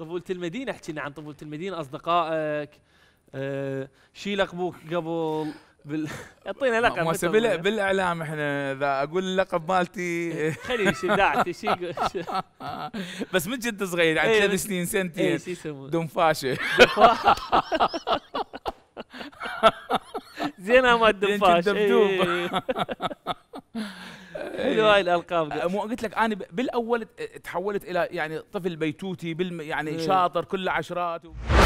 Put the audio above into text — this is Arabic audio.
طفولة المدينة لنا عن طفولة المدينة أصدقائك أه شي لقبوك قبل بال اعطينا لقب بال... بالاعلام احنا اذا اقول اللقب مالتي إيه، خلي شداعتي شي بس من جد صغير يعني ثلاث إيه، سنين سنتين دنفاشه زينه ما الدنفاش دبدوب حلو إيه. هاي الالقاب أه، مو قلت لك انا بالاول تحولت الى يعني طفل بيتوتي يعني إيه. شاطر كله عشرات و...